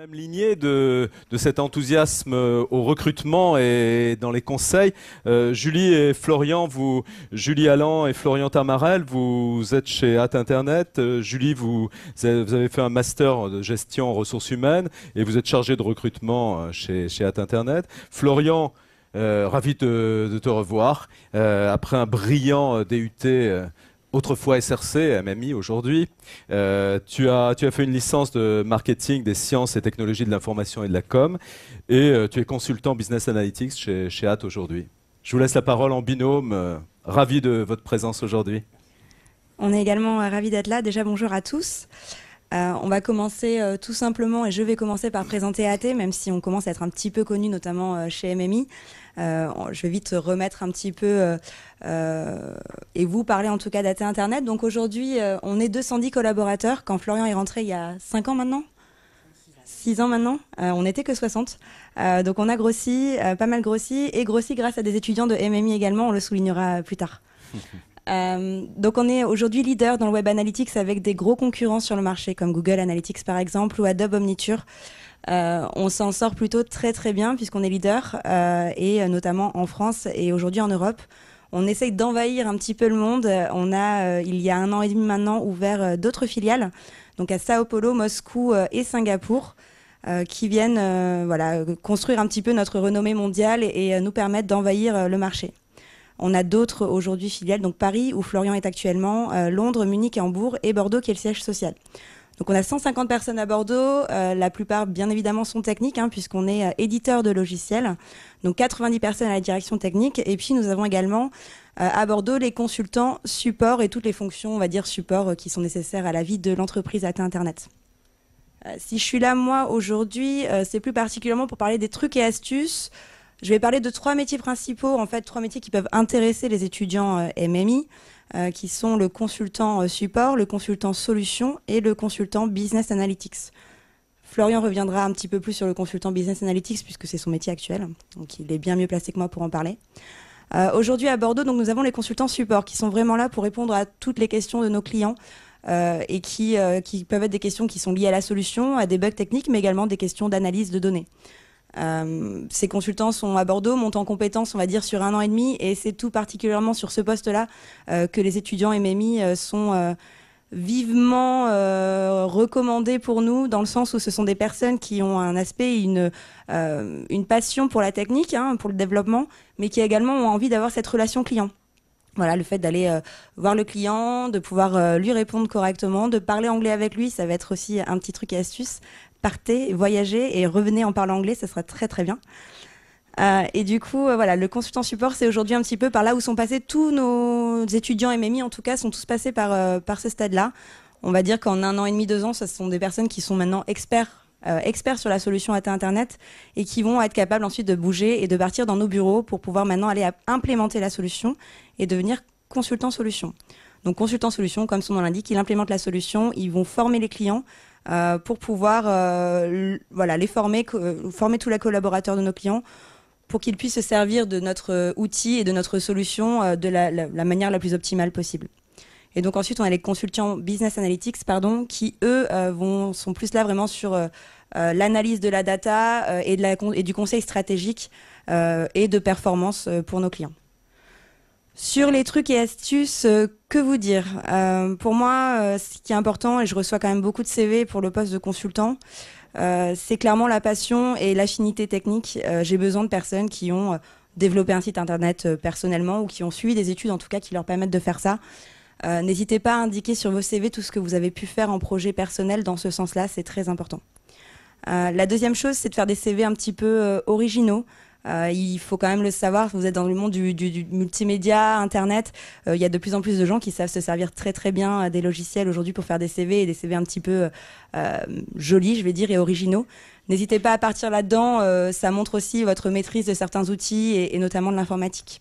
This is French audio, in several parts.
même lignée de, de, cet enthousiasme euh, au recrutement et dans les conseils, euh, Julie et Florian, vous, Julie Allan et Florian Tamarel, vous êtes chez At Internet. Euh, Julie, vous, vous, avez fait un master de gestion ressources humaines et vous êtes chargé de recrutement chez, chez At Internet. Florian, ravi de, de, te revoir après un brillant DUT autrefois SRC, MMI aujourd'hui. Euh, tu, as, tu as fait une licence de marketing des sciences et technologies de l'information et de la com. Et euh, tu es consultant business analytics chez, chez HAT aujourd'hui. Je vous laisse la parole en binôme. Euh, ravi de votre présence aujourd'hui. On est également ravi d'être là. Déjà, bonjour à tous. Euh, on va commencer euh, tout simplement, et je vais commencer par présenter AT, même si on commence à être un petit peu connu, notamment euh, chez MMI. je vais vite remettre un petit peu et vous parler en tout cas d'AT Internet. Donc aujourd'hui, on est 210 collaborateurs. Quand Florian est rentré il y a 5 ans maintenant 6 ans maintenant, on n'était que 60. donc on a grossi, pas mal grossi, et grossi grâce à des étudiants de MMI également, on le soulignera plus tard. Euh, donc on est aujourd'hui leader dans le web analytics avec des gros concurrents sur le marché comme Google Analytics par exemple ou Adobe Omniture. Euh, on s'en sort plutôt très très bien puisqu'on est leader euh, et notamment en France et aujourd'hui en Europe. On essaye d'envahir un petit peu le monde. On a, il y a un an et demi maintenant, ouvert d'autres filiales, donc à Sao Paulo, Moscou et Singapour. qui viennent construire un petit peu notre renommée mondiale et, nous permettre d'envahir le marché. On a d'autres aujourd'hui filiales, donc Paris où Florian est actuellement, euh, Londres, Munich et Hambourg et Bordeaux qui est le siège social. Donc on a 150 personnes à Bordeaux, euh, la plupart bien évidemment sont techniques hein, puisqu'on est euh, éditeur de logiciels. Donc 90 personnes à la direction technique et puis nous avons également à Bordeaux les consultants support et toutes les fonctions, on va dire support qui sont nécessaires à la vie de l'entreprise à internet. si je suis là moi aujourd'hui, c'est plus particulièrement pour parler des trucs et astuces je vais parler de trois métiers principaux, en fait, trois métiers qui peuvent intéresser les étudiants euh, MMI, euh, qui sont le consultant euh, support, le consultant solution et le consultant business analytics. Florian reviendra un petit peu plus sur le consultant business analytics puisque c'est son métier actuel, donc il est bien mieux placé que moi pour en parler. Aujourd'hui à Bordeaux, donc nous avons les consultants support qui sont vraiment là pour répondre à toutes les questions de nos clients. et qui, qui, peuvent être des questions qui sont liées à la solution, à des bugs techniques, mais également des questions d'analyse de données. Euh, ces consultants sont à Bordeaux, montent en compétences, on va dire, sur un an et demi, et c'est tout particulièrement sur ce poste-là euh, que les étudiants MMI euh, sont vivement recommandés pour nous, dans le sens où ce sont des personnes qui ont un aspect, une, une passion pour la technique, hein, pour le développement, mais qui également ont envie d'avoir cette relation client. Voilà, le fait d'aller euh, voir le client, de pouvoir euh, lui répondre correctement, de parler anglais avec lui, ça va être aussi un petit truc et astuce. Partez, voyagez et revenez en parlant anglais, ça sera très très bien. Euh, et du coup, voilà, le consultant support, c'est aujourd'hui un petit peu par là où sont passés tous nos étudiants MMI, en tout cas, sont tous passés par, par ce stade-là. On va dire qu'en un an et demi, deux ans, ce sont des personnes qui sont maintenant experts euh, experts sur la solution AT Internet et qui vont être capables ensuite de bouger et de partir dans nos bureaux pour pouvoir maintenant aller à implémenter la solution et devenir consultant solution. Donc consultant solution, comme son nom l'indique, ils implémentent la solution, ils vont former les clients euh, pour pouvoir euh, voilà, les former, former tous les collaborateurs de nos clients pour qu'ils puissent se servir de notre outil et de notre solution de la manière la plus optimale possible. Et donc ensuite, on a les consultants business analytics, pardon, qui eux euh, sont plus là vraiment sur euh, euh, l'analyse de la data et, de du conseil stratégique et de performance pour nos clients. Sur les trucs et astuces, que vous dire Pour moi, ce qui est important, et je reçois quand même beaucoup de CV pour le poste de consultant, c'est clairement la passion et l'affinité technique. J'ai besoin de personnes qui ont développé un site internet personnellement ou qui ont suivi des études en tout cas qui leur permettent de faire ça. Euh, n'hésitez pas à indiquer sur vos CV tout ce que vous avez pu faire en projet personnel dans ce sens-là, c'est très important. Euh, la deuxième chose, c'est de faire des CV un petit peu euh, originaux. il faut quand même le savoir, vous êtes dans le monde du, multimédia, Internet. il y a de plus en plus de gens qui savent se servir très très bien des logiciels aujourd'hui pour faire des CV et des CV un petit peu jolis, je vais dire, et originaux. N'hésitez pas à partir là-dedans, ça montre aussi votre maîtrise de certains outils et notamment de l'informatique.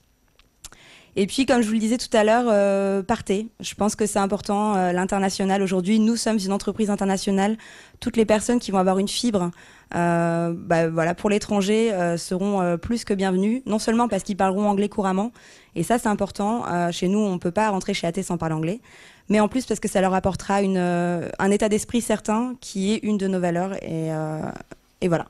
Et puis, comme je vous le disais tout à l'heure, euh, partez. Je pense que c'est important, euh, l'international. Aujourd'hui, nous sommes une entreprise internationale. Toutes les personnes qui vont avoir une fibre euh, bah, voilà, pour l'étranger seront plus que bienvenues, non seulement parce qu'ils parleront anglais couramment, et ça c'est important, chez nous on ne peut pas rentrer chez AT sans parler anglais, mais en plus parce que ça leur apportera une, un état d'esprit certain qui est une de nos valeurs, et, et voilà.